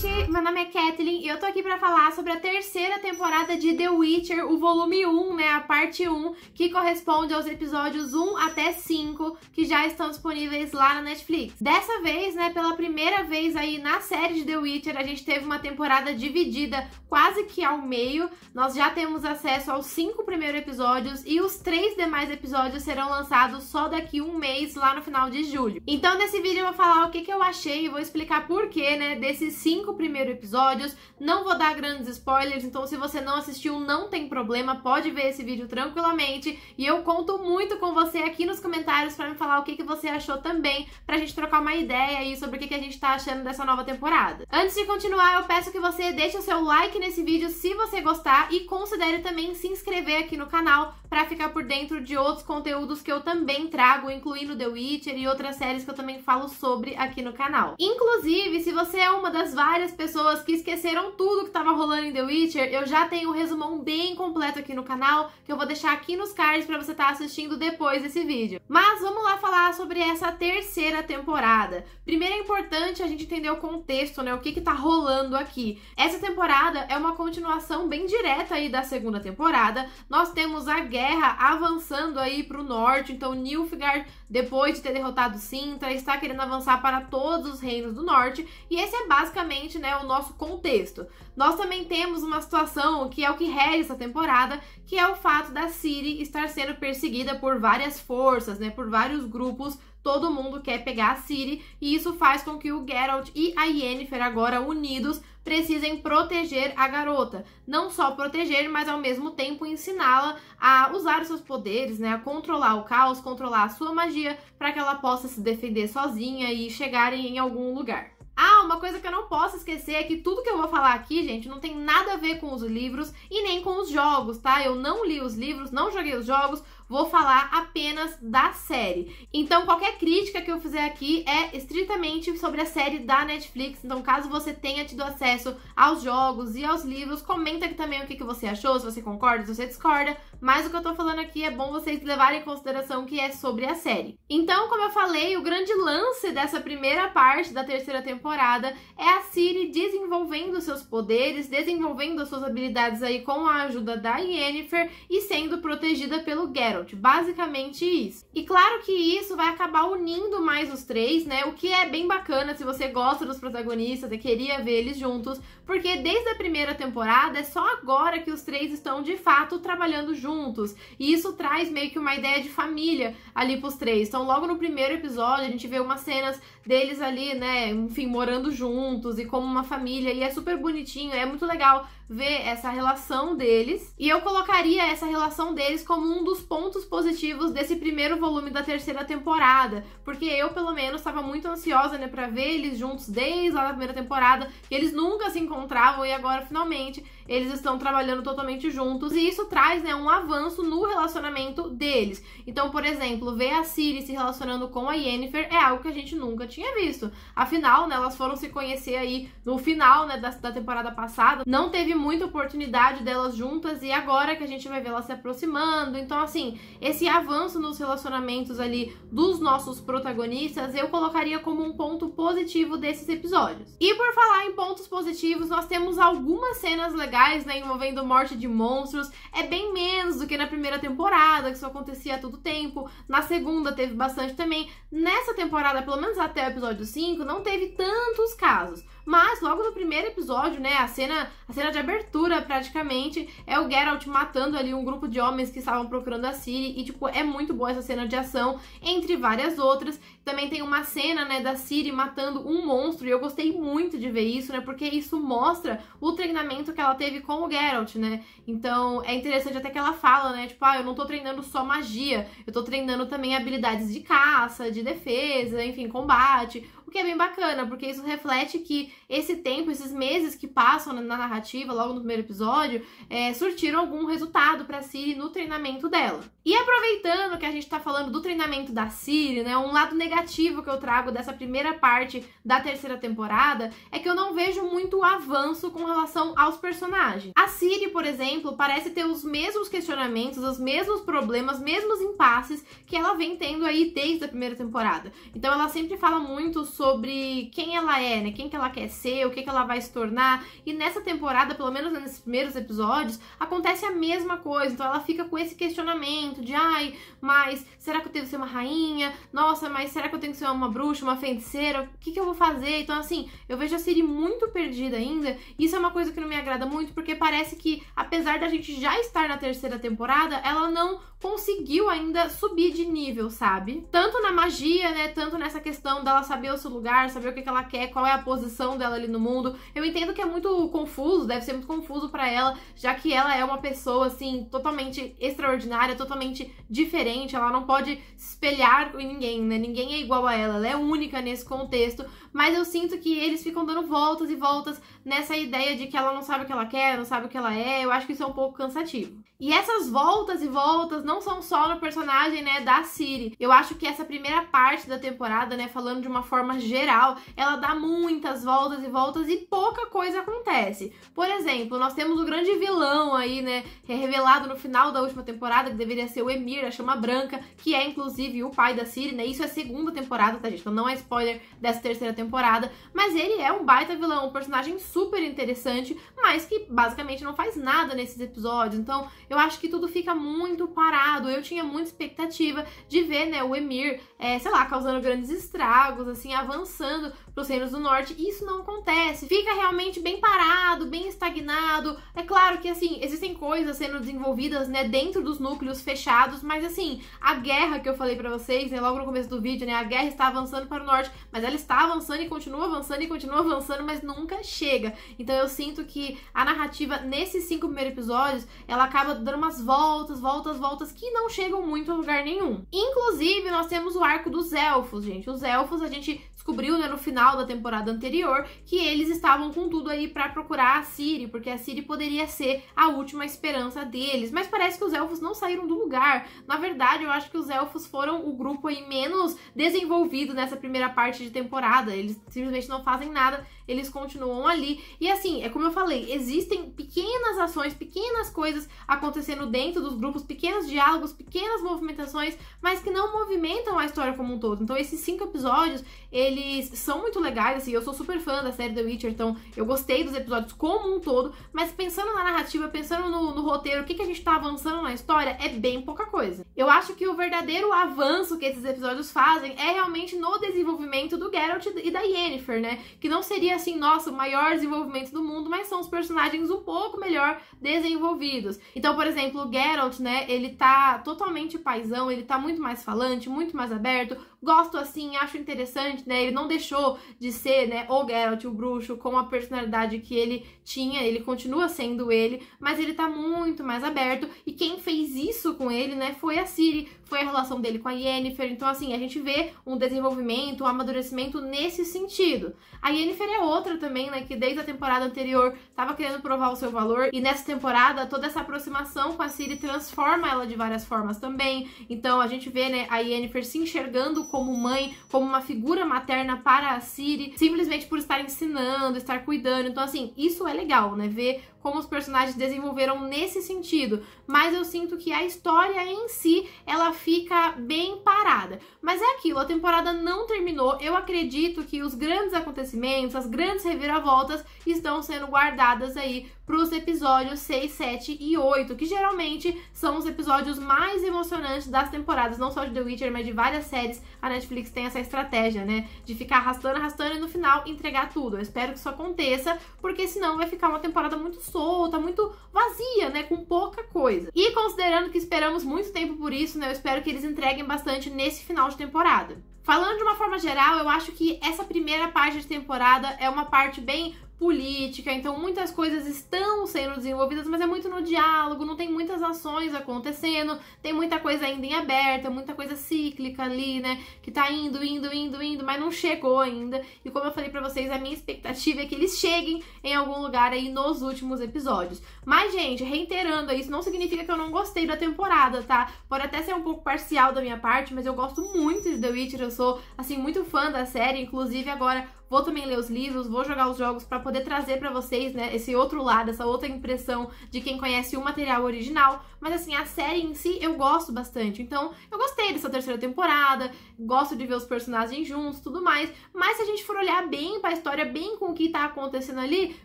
gente! Meu nome é Kathleen e eu tô aqui pra falar sobre a terceira temporada de The Witcher, o volume 1, né, a parte 1, que corresponde aos episódios 1 até 5, que já estão disponíveis lá na Netflix. Dessa vez, né, pela primeira vez aí na série de The Witcher, a gente teve uma temporada dividida quase que ao meio. Nós já temos acesso aos 5 primeiros episódios e os 3 demais episódios serão lançados só daqui um mês, lá no final de julho. Então nesse vídeo eu vou falar o que, que eu achei e vou explicar por que, né, desses cinco cinco primeiros episódios. Não vou dar grandes spoilers, então se você não assistiu, não tem problema, pode ver esse vídeo tranquilamente. E eu conto muito com você aqui nos comentários para me falar o que, que você achou também, pra gente trocar uma ideia aí sobre o que, que a gente tá achando dessa nova temporada. Antes de continuar, eu peço que você deixe o seu like nesse vídeo se você gostar e considere também se inscrever aqui no canal para ficar por dentro de outros conteúdos que eu também trago, incluindo The Witcher e outras séries que eu também falo sobre aqui no canal. Inclusive, se você é uma das várias pessoas que esqueceram tudo que tava rolando em The Witcher, eu já tenho um resumão bem completo aqui no canal, que eu vou deixar aqui nos cards para você estar tá assistindo depois desse vídeo. Mas vamos lá falar sobre essa terceira temporada. Primeiro é importante a gente entender o contexto, né, o que que tá rolando aqui. Essa temporada é uma continuação bem direta aí da segunda temporada. Nós temos a guerra avançando aí para o norte, então Nilfgaard, depois de ter derrotado Sintra, está querendo avançar para todos os reinos do norte, e esse é basicamente né, o nosso contexto. Nós também temos uma situação que é o que rege essa temporada, que é o fato da Ciri estar sendo perseguida por várias forças, né, por vários grupos todo mundo quer pegar a Ciri, e isso faz com que o Geralt e a Yennefer, agora unidos, precisem proteger a garota. Não só proteger, mas ao mesmo tempo ensiná-la a usar seus poderes, né? A controlar o caos, controlar a sua magia, para que ela possa se defender sozinha e chegarem em algum lugar. Ah, uma coisa que eu não posso esquecer é que tudo que eu vou falar aqui, gente, não tem nada a ver com os livros e nem com os jogos, tá? Eu não li os livros, não joguei os jogos, vou falar apenas da série. Então, qualquer crítica que eu fizer aqui é estritamente sobre a série da Netflix. Então, caso você tenha tido acesso aos jogos e aos livros, comenta aqui também o que, que você achou, se você concorda, se você discorda. Mas o que eu tô falando aqui é bom vocês levarem em consideração que é sobre a série. Então, como eu falei, o grande lance dessa primeira parte da terceira temporada é a Siri desenvolvendo seus poderes, desenvolvendo suas habilidades aí com a ajuda da Yennefer e sendo protegida pelo Geralt. Geralt. Basicamente isso. E claro que isso vai acabar unindo mais os três, né? O que é bem bacana se você gosta dos protagonistas e queria ver eles juntos, porque desde a primeira temporada é só agora que os três estão de fato trabalhando juntos. E isso traz meio que uma ideia de família ali pros três. Então, logo no primeiro episódio, a gente vê umas cenas deles ali, né? Enfim, morando juntos e como uma família. E é super bonitinho, é muito legal ver essa relação deles. E eu colocaria essa relação deles como um dos pontos pontos positivos desse primeiro volume da terceira temporada, porque eu, pelo menos, estava muito ansiosa, né, pra ver eles juntos desde lá da primeira temporada, que eles nunca se encontravam e agora, finalmente, eles estão trabalhando totalmente juntos e isso traz, né, um avanço no relacionamento deles. Então, por exemplo, ver a Ciri se relacionando com a Yennefer é algo que a gente nunca tinha visto. Afinal, né, elas foram se conhecer aí no final, né, da, da temporada passada, não teve muita oportunidade delas juntas e agora que a gente vai ver elas se aproximando. Então, assim, esse avanço nos relacionamentos ali dos nossos protagonistas, eu colocaria como um ponto positivo desses episódios. E por falar em pontos positivos, nós temos algumas cenas legais, né, envolvendo morte de monstros. É bem menos do que na primeira temporada, que isso acontecia a todo tempo. Na segunda teve bastante também. Nessa temporada, pelo menos até o episódio 5, não teve tantos casos. Mas logo no primeiro episódio, né, a cena, a cena de abertura praticamente é o Geralt matando ali um grupo de homens que estavam procurando a Ciri e tipo é muito boa essa cena de ação entre várias outras. Também tem uma cena, né, da Ciri matando um monstro e eu gostei muito de ver isso, né, porque isso mostra o treinamento que ela teve com o Geralt, né? Então, é interessante até que ela fala, né, tipo, ah, eu não tô treinando só magia, eu tô treinando também habilidades de caça, de defesa, enfim, combate, o que é bem bacana, porque isso reflete que esse tempo, esses meses que passam na narrativa, logo no primeiro episódio, é, surtiram algum resultado pra Siri no treinamento dela. E aproveitando que a gente tá falando do treinamento da Siri, né, um lado negativo que eu trago dessa primeira parte da terceira temporada é que eu não vejo muito avanço com relação aos personagens. A Siri, por exemplo, parece ter os mesmos questionamentos, os mesmos problemas, mesmos impasses que ela vem tendo aí desde a primeira temporada. Então ela sempre fala muito sobre quem ela é, né? Quem que ela quer ser, o que que ela vai se tornar. E nessa temporada, pelo menos nesses primeiros episódios, acontece a mesma coisa. Então ela fica com esse questionamento de, ai, mas será que eu tenho que ser uma rainha? Nossa, mas será que eu tenho que ser uma bruxa, uma feiticeira? O que que eu vou fazer? Então assim, eu vejo a Siri muito perdida ainda. Isso é uma coisa que não me agrada muito, porque parece que apesar da gente já estar na terceira temporada, ela não conseguiu ainda subir de nível, sabe? Tanto na magia, né, tanto nessa questão dela saber o seu lugar, saber o que, que ela quer, qual é a posição dela ali no mundo. Eu entendo que é muito confuso, deve ser muito confuso para ela, já que ela é uma pessoa, assim, totalmente extraordinária, totalmente diferente. Ela não pode se espelhar em ninguém, né? Ninguém é igual a ela, ela é única nesse contexto. Mas eu sinto que eles ficam dando voltas e voltas nessa ideia de que ela não sabe o que ela quer, não sabe o que ela é. Eu acho que isso é um pouco cansativo. E essas voltas e voltas não são só no personagem, né, da Siri. Eu acho que essa primeira parte da temporada, né, falando de uma forma geral, ela dá muitas voltas e voltas e pouca coisa acontece. Por exemplo, nós temos o grande vilão aí, né, é revelado no final da última temporada, que deveria ser o Emir, a Chama Branca, que é inclusive o pai da siri né? Isso é segunda temporada, tá, gente? Então não é spoiler dessa terceira temporada, mas ele é um baita vilão, um personagem super interessante, mas que basicamente não faz nada nesses episódios. Então, eu acho que tudo fica muito parado. Eu tinha muita expectativa de ver, né, o Emir, é, sei lá, causando grandes estragos, assim, a avançando para os reinos do norte, e isso não acontece. Fica realmente bem parado, bem estagnado. É claro que, assim, existem coisas sendo desenvolvidas, né, dentro dos núcleos fechados, mas, assim, a guerra que eu falei para vocês, né, logo no começo do vídeo, né, a guerra está avançando para o norte, mas ela está avançando e continua avançando e continua avançando, mas nunca chega. Então eu sinto que a narrativa nesses cinco primeiros episódios, ela acaba dando umas voltas, voltas, voltas, que não chegam muito a lugar nenhum. Inclusive, nós temos o arco dos elfos, gente. Os elfos, a gente descobriu né, no final da temporada anterior que eles estavam com tudo aí para procurar a Ciri, porque a Ciri poderia ser a última esperança deles. Mas parece que os elfos não saíram do lugar. Na verdade, eu acho que os elfos foram o grupo aí menos desenvolvido nessa primeira parte de temporada. Eles simplesmente não fazem nada eles continuam ali. E assim, é como eu falei, existem pequenas ações, pequenas coisas acontecendo dentro dos grupos, pequenos diálogos, pequenas movimentações, mas que não movimentam a história como um todo. Então, esses cinco episódios, eles são muito legais, assim, eu sou super fã da série The Witcher, então eu gostei dos episódios como um todo, mas pensando na narrativa, pensando no, no roteiro, o que, que a gente tá avançando na história, é bem pouca coisa. Eu acho que o verdadeiro avanço que esses episódios fazem é realmente no desenvolvimento do Geralt e da Yennefer, né? Que não seria assim, nossa, o maior desenvolvimento do mundo, mas são os personagens um pouco melhor desenvolvidos. Então, por exemplo, o Geralt, né, ele tá totalmente paisão, ele tá muito mais falante, muito mais aberto, gosto assim, acho interessante, né? Ele não deixou de ser, né, o Geralt, o bruxo, com a personalidade que ele tinha, ele continua sendo ele, mas ele tá muito mais aberto e quem fez isso com ele, né, foi a Ciri, foi a relação dele com a Yennefer, então assim, a gente vê um desenvolvimento, um amadurecimento nesse sentido. A Yennefer é outra também, né, que desde a temporada anterior tava querendo provar o seu valor e nessa temporada toda essa aproximação com a Ciri transforma ela de várias formas também, então a gente vê, né, a Yennefer se enxergando como mãe, como uma figura materna para a Siri, simplesmente por estar ensinando, estar cuidando. Então, assim, isso é legal, né? Ver como os personagens desenvolveram nesse sentido, mas eu sinto que a história em si, ela fica bem parada. Mas é aquilo, a temporada não terminou, eu acredito que os grandes acontecimentos, as grandes reviravoltas estão sendo guardadas aí pros episódios 6, 7 e 8, que geralmente são os episódios mais emocionantes das temporadas, não só de The Witcher, mas de várias séries. A Netflix tem essa estratégia, né? De ficar arrastando, arrastando e no final entregar tudo. Eu espero que isso aconteça, porque senão vai ficar uma temporada muito solta, muito vazia, né? Com pouca coisa. E considerando que esperamos muito tempo por isso, né? Eu espero que eles entreguem bastante nesse final de temporada. Falando de uma forma geral, eu acho que essa primeira parte de temporada é uma parte bem política, então muitas coisas estão sendo desenvolvidas, mas é muito no diálogo, não tem muitas ações acontecendo, tem muita coisa ainda em aberta, muita coisa cíclica ali, né, que tá indo, indo, indo, indo, mas não chegou ainda. E como eu falei para vocês, a minha expectativa é que eles cheguem em algum lugar aí nos últimos episódios. Mas gente, reiterando, isso não significa que eu não gostei da temporada, tá? Pode até ser um pouco parcial da minha parte, mas eu gosto muito de The Witcher, eu sou assim muito fã da série, inclusive agora vou também ler os livros, vou jogar os jogos para poder trazer para vocês, né, esse outro lado, essa outra impressão de quem conhece o material original, mas assim, a série em si eu gosto bastante. Então, eu gostei dessa terceira temporada, gosto de ver os personagens juntos, tudo mais. Mas se a gente for olhar bem para a história, bem com o que tá acontecendo ali,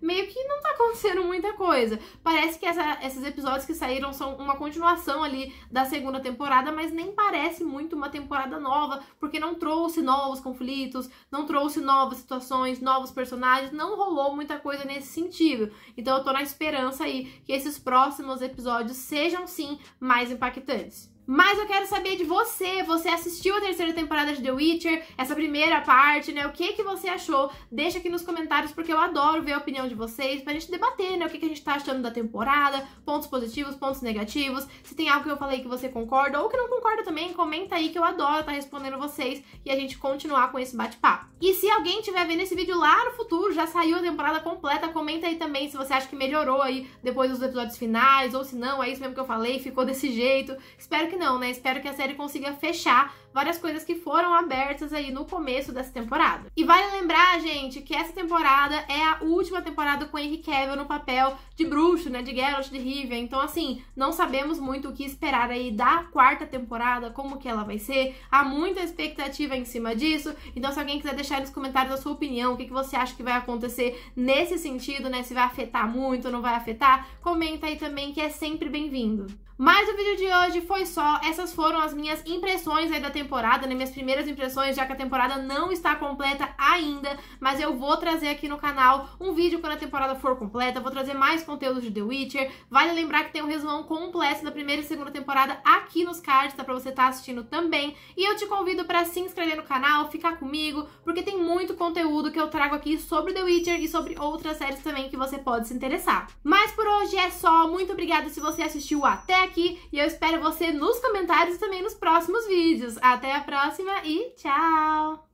meio que não tá acontecendo muita coisa. Parece que essa, esses episódios que saíram são uma continuação ali da segunda temporada, mas nem parece muito uma temporada nova, porque não trouxe novos conflitos, não trouxe novas situações, novos personagens, não rolou muita coisa nesse sentido. Então eu tô na esperança aí que esses próximos episódios sejam sejam sim mais impactantes. Mas eu quero saber de você. Você assistiu a terceira temporada de The Witcher, essa primeira parte, né? O que que você achou? Deixa aqui nos comentários, porque eu adoro ver a opinião de vocês, pra gente debater, né? O que, que a gente tá achando da temporada, pontos positivos, pontos negativos. Se tem algo que eu falei que você concorda ou que não concorda também, comenta aí que eu adoro estar tá respondendo vocês e a gente continuar com esse bate-papo. E se alguém tiver vendo esse vídeo lá no futuro, já saiu a temporada completa, comenta aí também se você acha que melhorou aí depois dos episódios finais, ou se não, é isso mesmo que eu falei, ficou desse jeito. Espero que não, né? Espero que a série consiga fechar várias coisas que foram abertas aí no começo dessa temporada. E vale lembrar, gente, que essa temporada é a última temporada com Henry Cavill no papel de bruxo, né, de Geralt de Rivia. Então, assim, não sabemos muito o que esperar aí da quarta temporada, como que ela vai ser. Há muita expectativa em cima disso. Então, se alguém quiser deixar aí nos comentários a sua opinião, o que, que você acha que vai acontecer nesse sentido, né, se vai afetar muito, não vai afetar, comenta aí também que é sempre bem-vindo. Mas o vídeo de hoje foi só. Essas foram as minhas impressões aí da temporada, né? Minhas primeiras impressões, já que a temporada não está completa ainda. Mas eu vou trazer aqui no canal um vídeo quando a temporada for completa. Vou trazer mais conteúdo de The Witcher. Vale lembrar que tem um resumão completo da primeira e segunda temporada aqui nos cards, tá? Pra você estar tá assistindo também. E eu te convido para se inscrever no canal, ficar comigo, porque tem muito conteúdo que eu trago aqui sobre The Witcher e sobre outras séries também que você pode se interessar. Mas por hoje é só. Muito obrigada se você assistiu até aqui e eu espero você nos comentários e também nos próximos vídeos. Até a próxima e tchau!